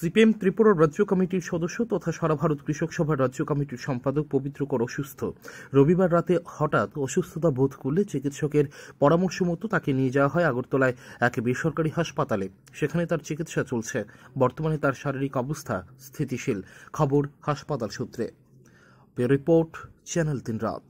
CPM ত্রিপুরার রাজ্য কমিটির সদস্য তথা সারা ভারত কৃষক সভার রাজ্য কমিটির সম্পাদক পবিত্র কর অসুস্থ রবিবার রাতে হঠাৎ অসুস্থতা বোধ করলে চিকিৎসকের পরামর্শ মতো তাকে নিয়ে যাওয়া হয় আগরতলায় এক বেসরকারি হাসপাতালে সেখানে তার চিকিৎসা চলছে বর্তমানে তার শারীরিক অবস্থা স্থিতিশীল খবর হাসপাতাল সূত্রে রিপোর্ট চ্যানেল তিন রাত